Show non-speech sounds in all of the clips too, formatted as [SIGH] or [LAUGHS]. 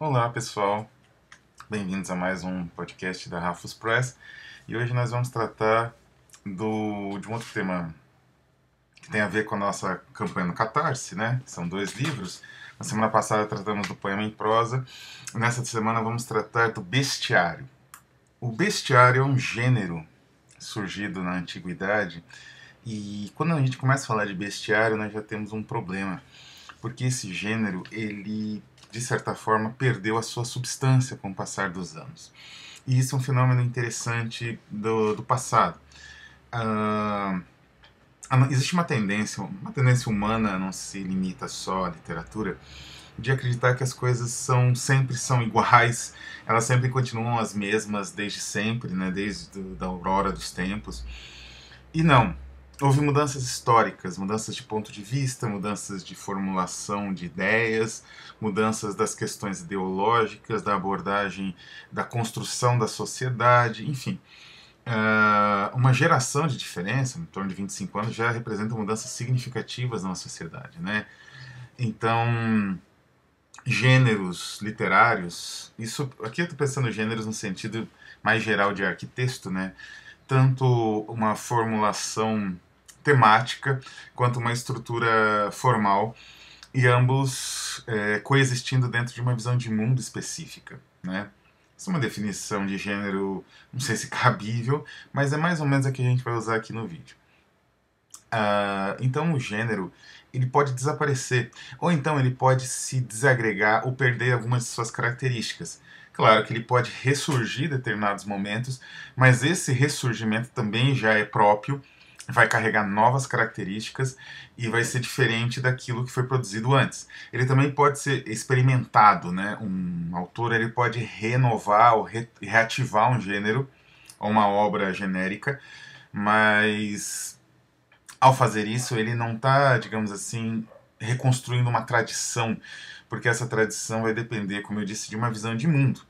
Olá pessoal, bem-vindos a mais um podcast da Rafus Press e hoje nós vamos tratar do, de um outro tema que tem a ver com a nossa campanha no Catarse, né? São dois livros. Na semana passada tratamos do poema em prosa, nessa semana vamos tratar do bestiário. O bestiário é um gênero surgido na antiguidade e quando a gente começa a falar de bestiário nós já temos um problema porque esse gênero ele de certa forma, perdeu a sua substância com o passar dos anos. E isso é um fenômeno interessante do, do passado. Uh, existe uma tendência, uma tendência humana, não se limita só à literatura, de acreditar que as coisas são sempre são iguais, elas sempre continuam as mesmas desde sempre, né, desde do, da aurora dos tempos. E não, houve mudanças históricas, mudanças de ponto de vista, mudanças de formulação de ideias, mudanças das questões ideológicas, da abordagem da construção da sociedade, enfim. Uh, uma geração de diferença, em torno de 25 anos, já representa mudanças significativas na sociedade, né? Então, gêneros literários, isso aqui eu estou pensando gêneros no sentido mais geral de arquitecto, né? Tanto uma formulação temática quanto uma estrutura formal e ambos é, coexistindo dentro de uma visão de mundo específica, né? Isso é uma definição de gênero, não sei se cabível, mas é mais ou menos a que a gente vai usar aqui no vídeo. Uh, então o gênero ele pode desaparecer, ou então ele pode se desagregar ou perder algumas de suas características. Claro que ele pode ressurgir em determinados momentos, mas esse ressurgimento também já é próprio vai carregar novas características e vai ser diferente daquilo que foi produzido antes. Ele também pode ser experimentado, né? Um autor ele pode renovar ou re reativar um gênero ou uma obra genérica, mas ao fazer isso ele não está, digamos assim, reconstruindo uma tradição, porque essa tradição vai depender, como eu disse, de uma visão de mundo.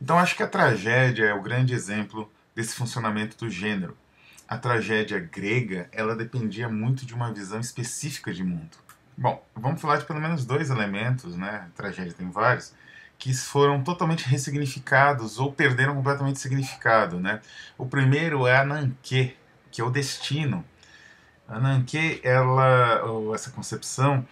Então acho que a tragédia é o grande exemplo desse funcionamento do gênero a tragédia grega ela dependia muito de uma visão específica de mundo. Bom, vamos falar de pelo menos dois elementos, né? A tragédia tem vários, que foram totalmente ressignificados ou perderam completamente significado, né? O primeiro é a Nanke, que é o destino. A Nanke, ela, ou essa concepção,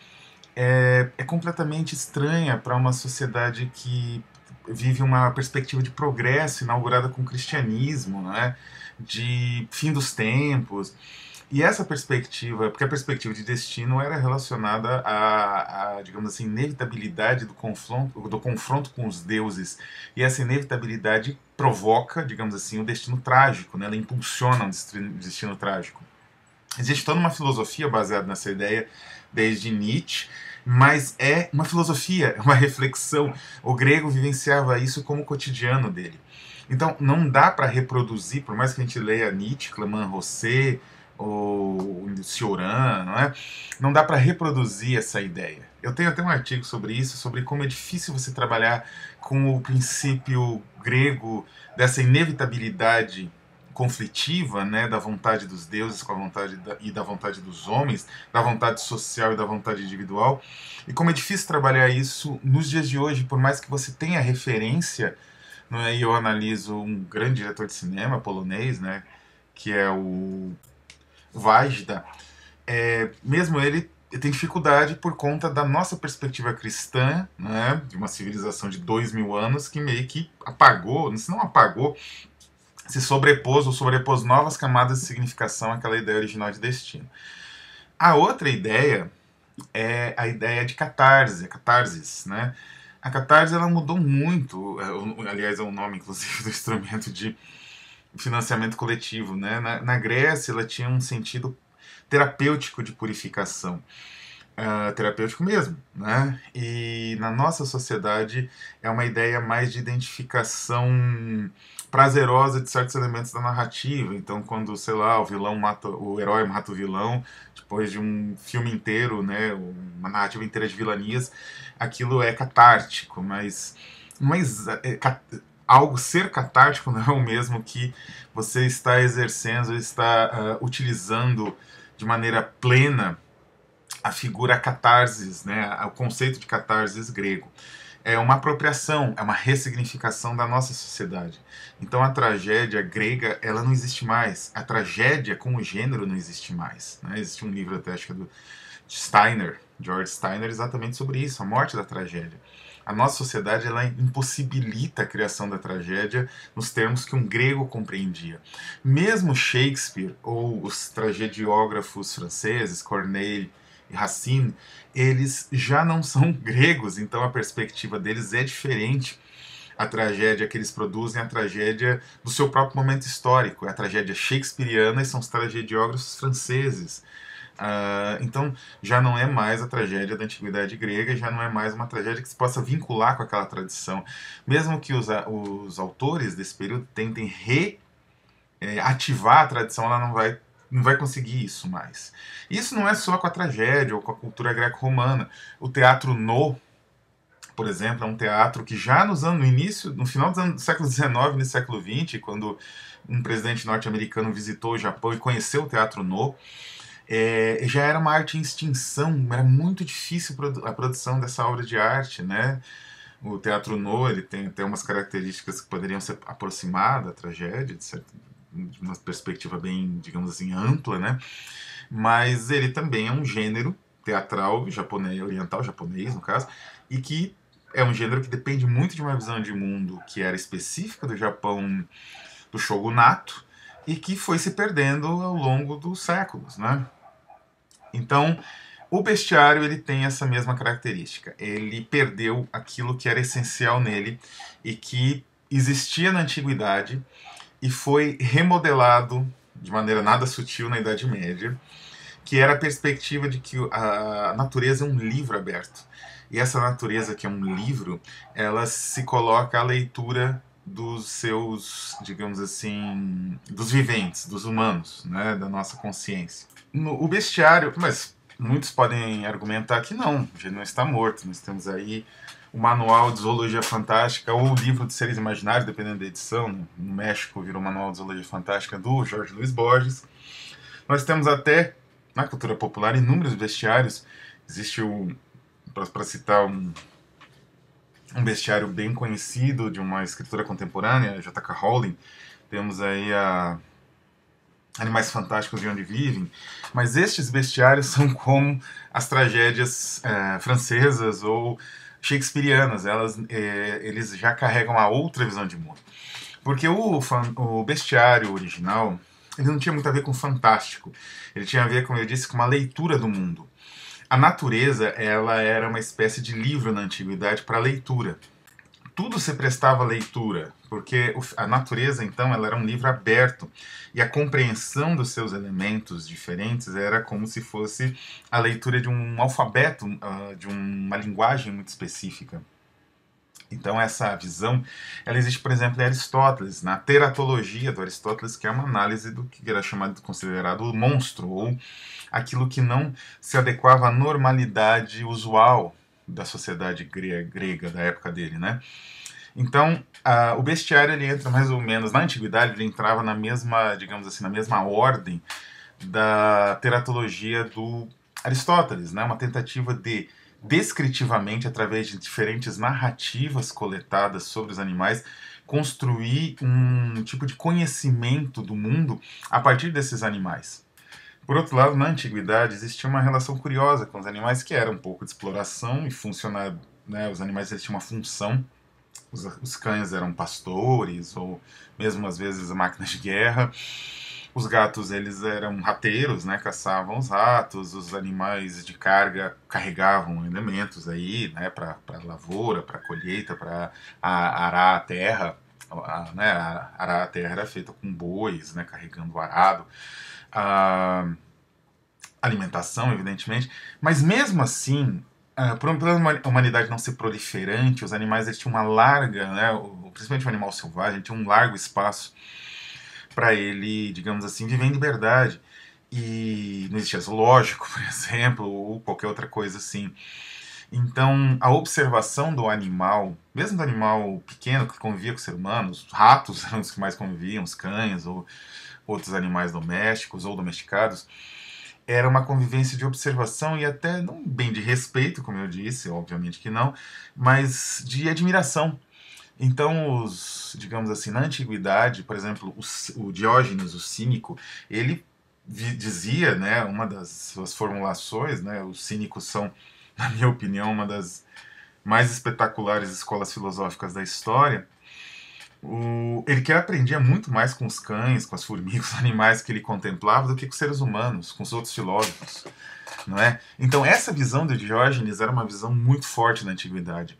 é, é completamente estranha para uma sociedade que vive uma perspectiva de progresso inaugurada com o cristianismo, né? de fim dos tempos. E essa perspectiva, porque a perspectiva de destino era relacionada à, à digamos assim, inevitabilidade do confronto, do confronto com os deuses. E essa inevitabilidade provoca, digamos assim, o um destino trágico, né? ela impulsiona um destino, trágico. Existe toda uma filosofia baseada nessa ideia desde Nietzsche, mas é uma filosofia, [LAUGHS] uma reflexão. O grego vivenciava isso como cotidiano dele. Então, não dá para reproduzir, por mais que a gente leia Nietzsche, Clément Rosset ou Cioran, não é? Não dá para reproduzir essa ideia. Eu tenho até um artigo sobre isso, sobre como é difícil você trabalhar com o princípio grego dessa inevitabilidade conflitiva, né, da vontade dos deuses com a vontade da, e da vontade dos homens, da vontade social e da vontade individual. E como é difícil trabalhar isso nos dias de hoje, por mais que você tenha referência né, e eu analiso um grande diretor de cinema polonês, né, que é o Vajda. é, mesmo ele tem dificuldade por conta da nossa perspectiva cristã, né, de uma civilização de dois mil anos que meio que apagou, se não apagou, se sobrepôs ou sobrepôs novas camadas de significação àquela ideia original de destino. A outra ideia é a ideia de catarse, catarsis, né? A Catarse ela mudou muito, é, aliás, é o um nome, inclusive, [LAUGHS] do instrumento de financiamento coletivo. Né? Na, na Grécia, ela tinha um sentido terapêutico de purificação. Uh, terapêutico mesmo, né? E na nossa sociedade é uma ideia mais de identificação prazerosa de certos elementos da narrativa. Então, quando, sei lá, o vilão mata o herói mata o vilão, depois de um filme inteiro, né, uma narrativa inteira de vilanias, aquilo é catártico, mas mas é, é cat, algo ser catártico [LAUGHS] não é o mesmo que você está exercendo, está uh, utilizando de maneira plena a figura catarsis, né, o conceito de catarsis grego é uma apropriação, é uma ressignificação da nossa sociedade. Então a tragédia grega ela não existe mais, a tragédia como gênero não existe mais. Né? Existe um livro até acho que é do Steiner, George Steiner, exatamente sobre isso, a morte da tragédia. A nossa sociedade ela impossibilita a criação da tragédia nos termos que um grego compreendia. Mesmo Shakespeare ou os tragediógrafos franceses, Corneille Racine, eles já não são [LAUGHS] gregos, então a perspectiva deles é diferente. A tragédia que eles produzem é a tragédia do seu próprio momento histórico, é a tragédia shakespeariana e são os tragediógrafos franceses. Uh, então já não é mais a tragédia da antiguidade grega, já não é mais uma tragédia que se possa vincular com aquela tradição. Mesmo que os, ah, os autores desse período tentem reativar a tradição, ela não vai não vai conseguir isso mais. Isso não é só com a tragédia ou com a cultura greco-romana. O teatro no, por exemplo, é um teatro que já nos anos, no início, no final do século XIX e século XX, quando um presidente norte-americano visitou o Japão e conheceu o teatro no, é, já era uma arte em extinção, era muito difícil a produção dessa obra de arte, né? O teatro no, ele tem até umas características que poderiam se aproximar da tragédia, de certo, uma perspectiva bem, digamos assim, ampla, né? Mas ele também é um gênero teatral japonês, oriental japonês, no caso, e que é um gênero que depende muito de uma visão de mundo que era específica do Japão do shogunato e que foi se perdendo ao longo dos séculos, né? Então, o bestiário ele tem essa mesma característica. Ele perdeu aquilo que era essencial nele e que existia na antiguidade e foi remodelado de maneira nada sutil na Idade Média, que era a perspectiva de que a natureza é um livro aberto. E essa natureza, que é um livro, ela se coloca à leitura dos seus, digamos assim, dos viventes, dos humanos, né, da nossa consciência. No, o bestiário, mas muitos podem argumentar que não, ele não está morto, nós temos aí o Manual de Zoologia Fantástica ou o Livro de Seres Imaginários, dependendo da edição, né? no México virou o Manual de Zoologia Fantástica do Jorge Luiz Borges. Nós temos até, na cultura popular, inúmeros bestiários. Existe o, para citar um, um bestiário bem conhecido de uma escritora contemporânea, J.K. Rowling, temos aí a Animais Fantásticos de Onde Vivem, mas estes bestiários [LAUGHS] são como as tragédias é, francesas ou shakespearianas, elas, é, eles já carregam uma outra visão de mundo. Porque o, o bestiário original ele não tinha muito a ver com fantástico, ele tinha a ver, como eu disse, com uma leitura do mundo. A natureza ela era uma espécie de livro na antiguidade para leitura tudo se prestava leitura, porque a natureza então ela era um livro aberto e a compreensão dos seus elementos diferentes era como se fosse a leitura de um alfabeto, ah, de uma linguagem muito específica. Então essa visão, ela existe, por exemplo, em Aristóteles, na teratologia do Aristóteles, que é uma análise do que era chamado considerado o monstro ou aquilo que não se adequava à normalidade usual da sociedade grega da época dele, né? Então, o bestiário ele entra mais ou menos na antiguidade, ele entrava na mesma, digamos assim, na mesma ordem da teratologia do Aristóteles, né? Uma tentativa de descritivamente através de diferentes narrativas coletadas sobre os animais construir um tipo de conhecimento do mundo a partir desses animais. Por outro lado, na antiguidade existia uma relação curiosa com os animais que era um pouco de exploração e funcionar, né, os animais eles tinham uma função. Os, os cães eram pastores ou mesmo às vezes máquinas de guerra. Os gatos eles eram rateiros, né, caçavam os ratos, os animais de carga carregavam elementos aí, né, para lavoura, para colheita, para arar a terra. A, né, a, a terra era feita com bois, né, carregando arado a alimentação, evidentemente, mas mesmo assim, uh, por uma humanidade não ser proliferante, os animais eles tinham uma larga, né, o, principalmente o animal selvagem, tinha um largo espaço para ele, digamos assim, viver em liberdade. E não existia zoológico, [LAUGHS] por exemplo, ou qualquer outra coisa assim. Então, a observação do animal, mesmo do animal pequeno que convivia com os humano, humanos, ratos [LAUGHS] eram os que mais conviviam, os cães ou outros animais domésticos ou domesticados, era uma convivência de observação e até não bem de respeito, como eu disse, obviamente que não, mas de admiração. Então, os, digamos assim, na antiguidade, por exemplo, o, o Diógenes, o cínico, ele dizia, né, uma das suas formulações, né, os cínicos são na minha opinião, uma das mais espetaculares escolas filosóficas da história, o, ele queria aprendia muito mais com os cães, com as formigas, os animais que ele contemplava, do que com os seres humanos, com os outros filósofos. Não é? Então, essa visão de Diógenes era uma visão muito forte na antiguidade.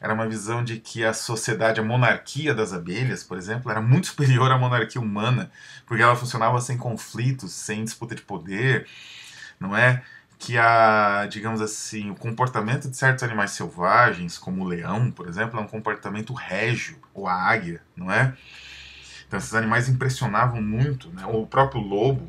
Era uma visão de que a sociedade, a monarquia das abelhas, por exemplo, era muito superior à monarquia humana, porque ela funcionava sem conflitos, sem disputa de poder, não é? que a, digamos assim, o comportamento de certos animais selvagens, como o leão, por exemplo, é um comportamento régio, ou a águia, não é? Então esses animais impressionavam muito, né? Ou o próprio lobo,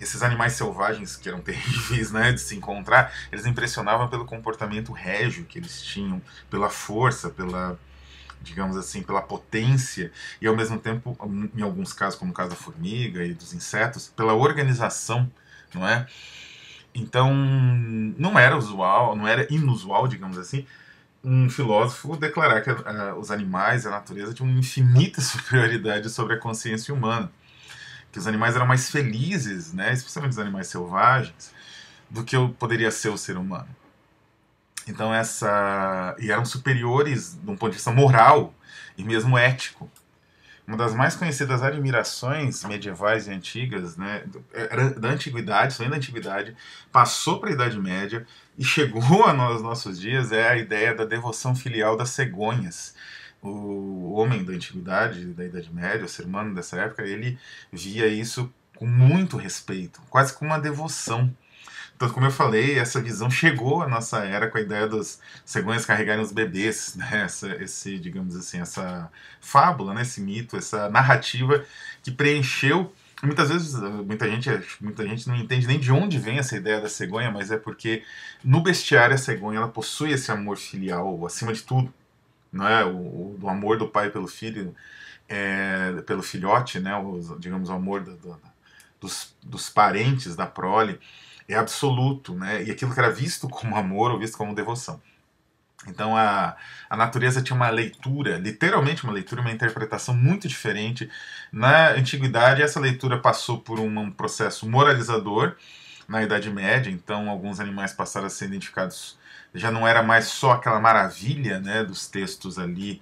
esses animais selvagens que eram [LAUGHS] terríveis né, de se encontrar, eles impressionavam pelo comportamento régio que eles tinham, pela força, pela digamos assim, pela potência e ao mesmo tempo, em alguns casos, como o caso da formiga e dos insetos, pela organização, não é? Então, não era usual, não era inusual, digamos assim, um filósofo declarar que eh, os animais, a natureza, tinham infinita [LAUGHS] superioridade sobre a consciência humana. Que os animais eram mais felizes, né, especialmente os animais selvagens, do que eu poderia ser o ser humano. Então, essa. E eram superiores de um ponto de vista moral e mesmo ético uma das mais conhecidas admirações medievais e antigas, né, é, da antiguidade, saindo da antiguidade, passou para a Idade Média e chegou a nós, nossos dias é a ideia da devoção filial das cegonhas. O homem da antiguidade, da Idade Média, o ser humano dessa época, ele via isso com muito respeito, quase com uma devoção. Então, como eu falei, essa visão chegou à nossa era com a ideia das cegonhas carregarem os bebês, né? Essa, esse, digamos assim, essa fábula, né? esse mito, essa narrativa que preencheu muitas vezes muita gente muita gente não entende nem de onde vem essa ideia da cegonha mas é porque no bestiário a cegonha ela possui esse amor filial acima de tudo não é o, o, amor do pai pelo filho é, pelo filhote né o, digamos o amor do, do, dos, dos parentes da prole é absoluto, né? E aquilo que era visto como amor ou visto como devoção. Então a, a natureza tinha uma leitura, literalmente uma leitura, uma interpretação muito diferente. Na antiguidade, essa leitura passou por um, um processo moralizador na Idade Média, então alguns animais passaram a ser identificados. Já não era mais só aquela maravilha né, dos textos ali,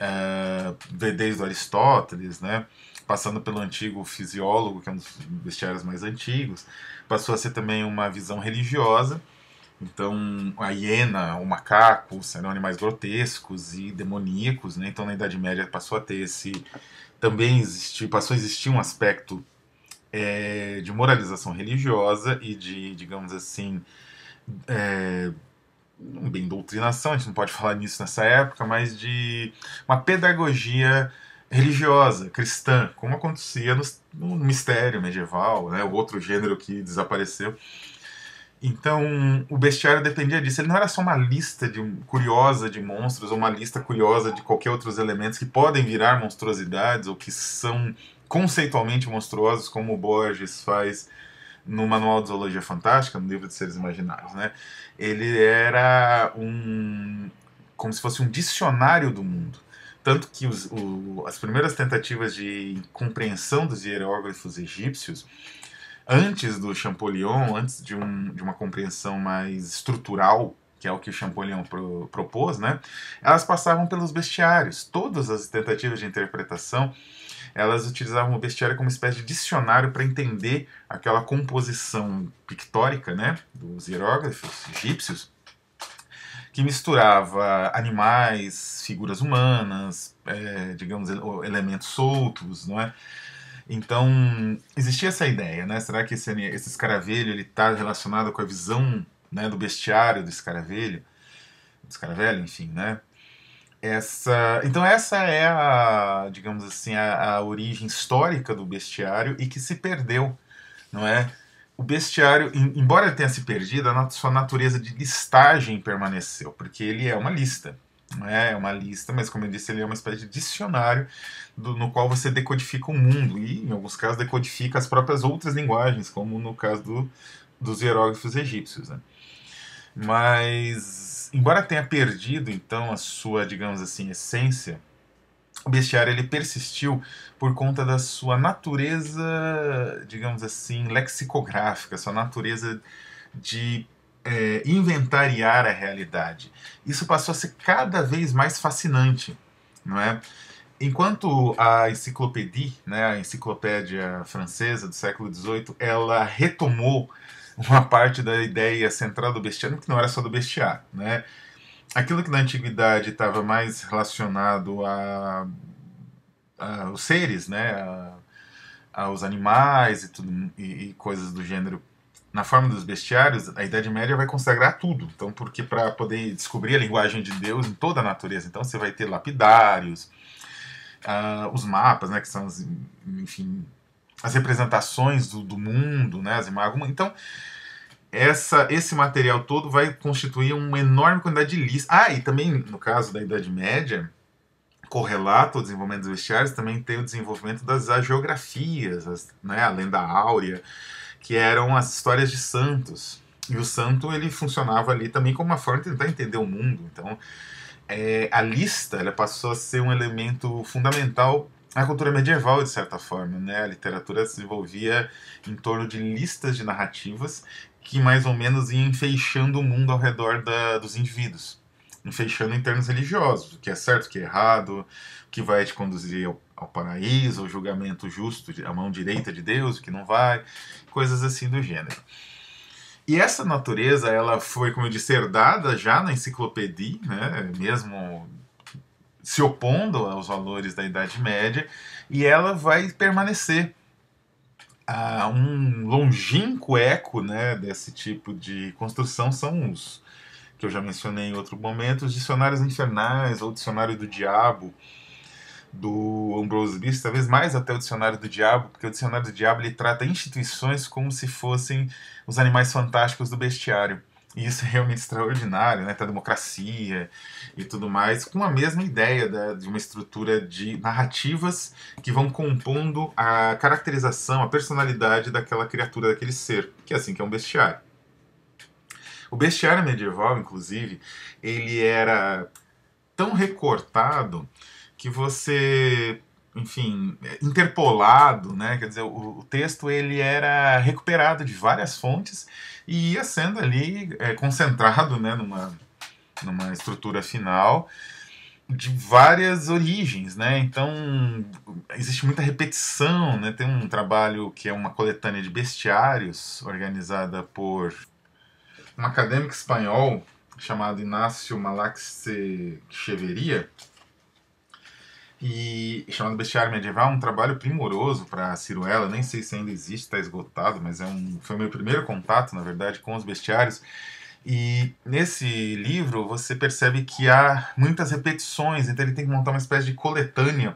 uh, desde Aristóteles, né? passando pelo antigo fisiólogo, que é um dos vestiários mais antigos, passou a ser também uma visão religiosa. Então, a hiena, o macaco serão animais grotescos e demoníacos, né? Então, na Idade Média passou a ter esse. Também existiu, passou a existir um aspecto é, de moralização religiosa e de, digamos assim, é, bem doutrinação, a gente não pode falar nisso nessa época, mas de uma pedagogia religiosa, cristã, como acontecia no, no mistério medieval, né, o outro gênero que desapareceu. Então, o bestiário dependia disso. Ele não era só uma lista de, curiosa de monstros ou uma lista curiosa de qualquer outros elementos que podem virar monstruosidades ou que são conceitualmente monstruosos, como o Borges faz no Manual de Zoologia Fantástica, no livro de Seres Imaginários. Né? Ele era um como se fosse um dicionário do mundo. Tanto que os, o, as primeiras tentativas de compreensão dos hieróglifos egípcios, antes do Champollion, antes de, um, de uma compreensão mais estrutural que é o que o Champollion pro, propôs, né? Elas passavam pelos bestiários. Todas as tentativas de interpretação, elas utilizavam o bestiário como uma espécie de dicionário para entender aquela composição pictórica, né, dos hieróglifos egípcios que misturava animais, figuras humanas, é, digamos, elementos soltos, não é? Então, existia essa ideia, né? Será que esse, esse escaravelho está relacionado com a visão né, do bestiário do escaravelho? Do escaravelho, enfim, né? Essa, então essa é a, digamos assim, a, a origem histórica do bestiário e que se perdeu, não é? o bestiário, embora ele tenha se perdido, a sua natureza de listagem permaneceu, porque ele é uma lista. É? é uma lista, mas como eu disse, ele é uma espécie de dicionário do, no qual você decodifica o mundo e, em alguns casos, decodifica as próprias outras linguagens, como no caso do, dos hieróglifos egípcios. Né? Mas, embora tenha perdido, então, a sua, digamos assim, essência, o bestiário ele persistiu por conta da sua natureza, digamos assim, lexicográfica, sua natureza de é, inventariar a realidade. Isso passou a ser cada vez mais fascinante, não é? Enquanto a enciclopédia, né, a enciclopédia francesa do século XVIII, ela retomou uma parte da ideia central do bestiário, que não era só do bestiário, né? aquilo que na antiguidade estava mais relacionado a, a, aos seres, né, a, aos animais e, tudo, e, e, coisas do gênero, na forma dos bestiários, a Idade Média vai consagrar tudo. Então, porque para poder descobrir a linguagem de Deus em toda a natureza, então você vai ter lapidários, uh, os mapas, né, que são, as, enfim, as representações do, do mundo, né, as imagens. Então, essa, esse material todo vai constituir uma enorme quantidade de listas. Ah, e também, no caso da Idade Média, correlato ao desenvolvimento dos vestiários, também tem o desenvolvimento das geografias, as, né, a lenda áurea, que eram as histórias de santos. E o santo ele funcionava ali também como uma forma de tentar entender o mundo. Então, é, a lista ela passou a ser um elemento fundamental na cultura medieval, de certa forma. Né? A literatura se desenvolvia em torno de listas de narrativas que mais ou menos ia enfeixando o mundo ao redor da, dos indivíduos, enfeixando em termos religiosos, o que é certo, o que é errado, o que vai te conduzir ao, ao paraíso, o julgamento justo, a mão direita de Deus, o que não vai, coisas assim do gênero. E essa natureza, ela foi, como eu disse, herdada já na Enciclopédia, né? mesmo se opondo aos valores da Idade Média, e ela vai permanecer ah, um longínquo eco né, desse tipo de construção são os que eu já mencionei em outro momento, os dicionários infernais ou dicionário do diabo do Ambrose Bierce, talvez mais até o dicionário do diabo, porque o dicionário do diabo ele trata instituições como se fossem os animais fantásticos do bestiário. E isso é realmente extraordinário, né? a democracia e tudo mais, com a mesma ideia da, de uma estrutura de narrativas que vão compondo a caracterização, a personalidade daquela criatura, daquele ser, que é assim que é um bestiário. O bestiário medieval, inclusive, ele era tão recortado que você enfim, é, interpolado, né? Quer dizer, o, o, texto ele era recuperado de várias fontes e ia sendo ali é, concentrado, né, numa, numa estrutura final de várias origens, né? Então existe muita repetição, né? Tem um trabalho que é uma coletânea de bestiários organizada por um acadêmico espanhol chamado Inácio Malaxe Cheveria, e chamado Bestiário Medieval, é um trabalho primoroso para a Ciruela, nem sei se ainda existe, está esgotado, mas é um, foi o meu primeiro contato, na verdade, com os bestiários. E nesse livro você percebe que há muitas repetições, então ele tem que montar uma espécie de coletânea,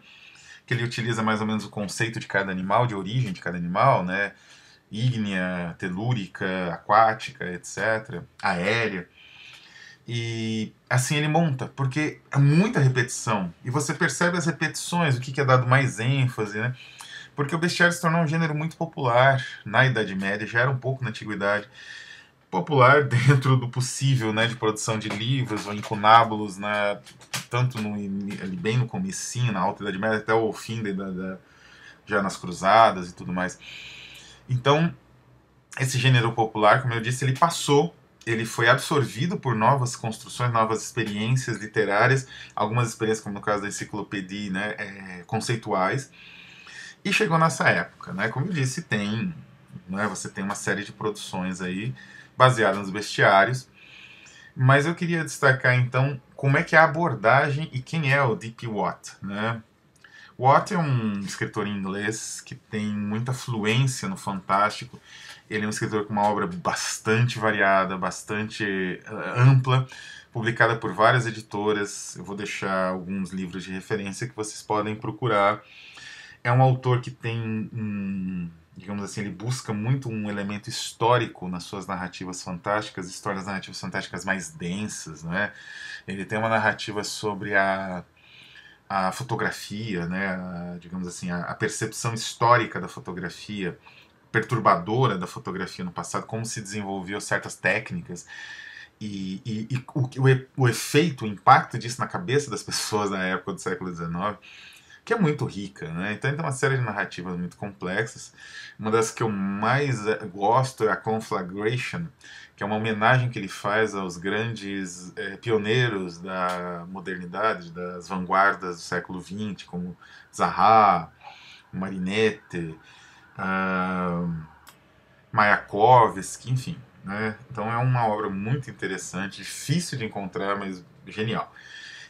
que ele utiliza mais ou menos o conceito de cada animal, de origem de cada animal, né? Ígnea, telúrica, aquática, etc., aérea. E assim ele monta, porque é muita repetição. E você percebe as repetições, o que, que é dado mais ênfase, né? Porque o bestiário se tornou um gênero muito popular na Idade Média, já era um pouco na Antiguidade. Popular [LAUGHS] dentro do possível, né? De produção de livros ou incunábulos, né, tanto no, ali bem no comecinho, na Alta Idade Média, até o fim da, da, já nas Cruzadas e tudo mais. Então, esse gênero popular, como eu disse, ele passou ele foi absorvido por novas construções, novas experiências literárias, algumas experiências, como no caso da enciclopédia, né, é, conceituais. E chegou nessa época, né? Como eu disse, tem, né, você tem uma série de produções aí baseadas nos bestiários. Mas eu queria destacar então como é que é a abordagem e quem é o Deep Watt, né? Watt é um escritor inglês que tem muita fluência no fantástico ele é um escritor com uma obra bastante variada, bastante uh, ampla, publicada por várias editoras. Eu vou deixar alguns livros de referência que vocês podem procurar. É um autor que tem um, digamos assim, ele busca muito um elemento histórico nas suas narrativas fantásticas, histórias narrativas fantásticas mais densas, é? Ele tem uma narrativa sobre a, a fotografia, né? A, digamos assim, a, a, percepção histórica da fotografia perturbadora da fotografia no passado, como se desenvolviam certas técnicas e, e, e o, o, efeito, o impacto disso na cabeça das [LAUGHS] pessoas na época do século XIX, que é muito rica, né? Então tem uma série de narrativas muito complexas. Uma das que eu mais eh, gosto é a Conflagration, que é uma homenagem que ele faz aos grandes é, pioneiros da modernidade, das vanguardas do século XX, como Zaha, Marinette, ah, Mayakovsky, enfim. Né? Então é uma obra muito interessante, difícil de encontrar, mas genial.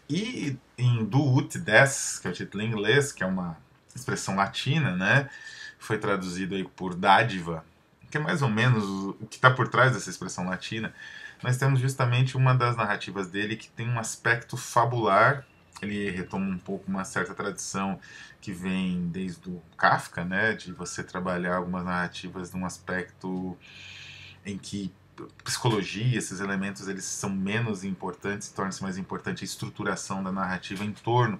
E em Do Ut Des, que é o título em inglês, que é uma expressão latina, né? foi traduzido aí por dádiva, que é mais ou menos o que está por trás dessa expressão latina, nós temos justamente uma das narrativas dele que tem um aspecto fabular ele retoma um pouco uma certa tradição que vem desde o Kafka, né, de você trabalhar algumas narrativas num aspecto em que psicologia, esses elementos eles são menos importantes, torna-se mais importante a estruturação da narrativa em torno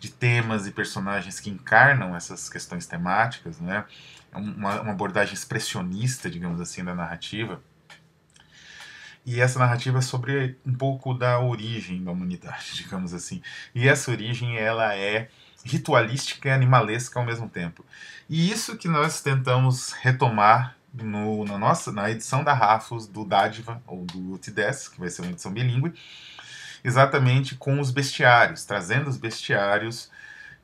de temas e personagens que encarnam essas questões temáticas, né? É uma, uma abordagem expressionista, digamos assim, da narrativa. E essa narrativa é sobre um pouco da origem da humanidade, [LAUGHS] digamos assim. E essa origem ela é ritualística e animalesca ao mesmo tempo. E isso que nós tentamos retomar no, na nossa na edição da Rafos do Dádiva ou do Utides, que vai ser uma edição bilíngue, exatamente com os bestiários, trazendo os bestiários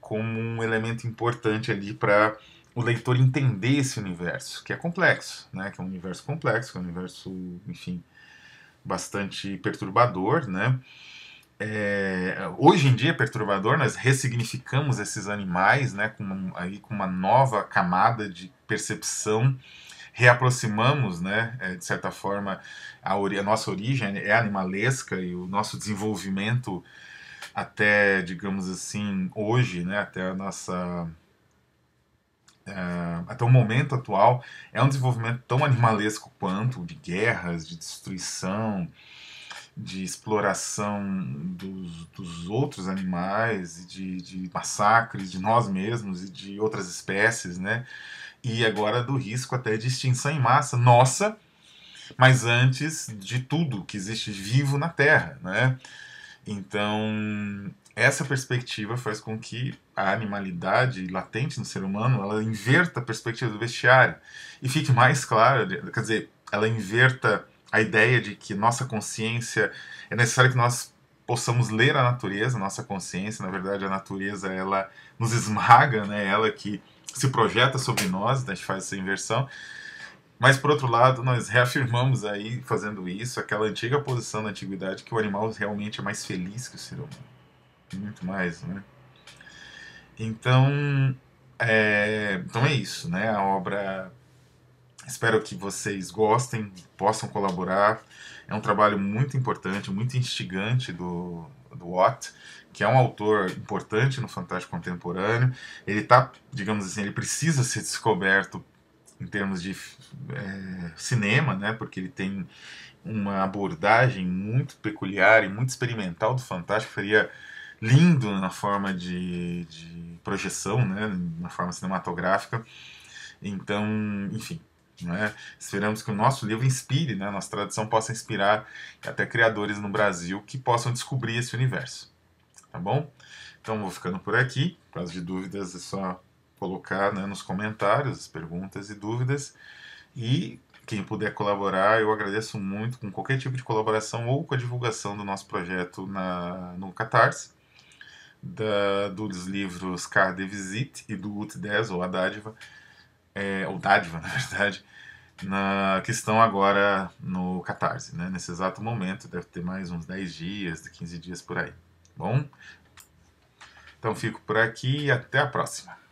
como um elemento importante ali para o leitor entender esse universo, que é complexo, né? Que é um universo complexo, que é um universo, enfim, bastante perturbador, né? É, hoje em dia é perturbador, nós ressignificamos esses animais né, com, aí, com uma nova camada de percepção, reaproximamos, né, é, de certa forma, a, a, nossa origem é animalesca e o nosso desenvolvimento até, digamos assim, hoje, né, até a nossa uh, até o momento atual, é um desenvolvimento tão animalesco quanto de guerras, de destruição, de exploração dos, dos outros animais, de, de massacres de nós mesmos e de outras espécies, né? E agora do risco até de extinção em massa nossa, mas antes de tudo que existe vivo na Terra, né? Então, essa perspectiva faz com que a animalidade latente no ser humano ela inverta a perspectiva do vestiário e fique mais clara quer dizer, ela inverta a ideia de que nossa consciência é necessário que nós possamos ler a natureza, nossa consciência, na verdade a natureza ela nos esmaga, né? Ela que se projeta sobre nós, né? a gente faz essa inversão. Mas por outro lado, nós reafirmamos aí fazendo isso aquela antiga posição da antiguidade que o animal realmente é mais feliz que o ser humano muito mais, né? Então é, então é isso, né? A obra. Espero que vocês gostem, possam colaborar. É um trabalho muito importante, muito instigante do, do Watt, que é um autor importante no fantástico contemporâneo. Ele tá, digamos assim, ele precisa ser descoberto em termos de é, cinema, né? Porque ele tem uma abordagem muito peculiar e muito experimental do fantástico. Seria lindo na forma de, de projeção, né, na forma cinematográfica. Então, enfim, né? Esperamos que o nosso livro inspire, né? nossa tradução possa inspirar até criadores no Brasil que possam descobrir esse universo. Tá bom? Então vou ficando por aqui. Caso de dúvidas é só colocar né, nos comentários as perguntas e dúvidas. E quem puder colaborar, eu agradeço muito com qualquer tipo de colaboração ou com a divulgação do nosso projeto na, no Catarse da, dos livros Card Visite e do Ut 10, ou A Dádiva, é, ou Dádiva, [LAUGHS] na verdade, na, que estão agora no Catarse, né? Nesse exato momento, deve ter mais uns 10 dias, 15 dias por aí. Bom, então fico por aqui e até a próxima.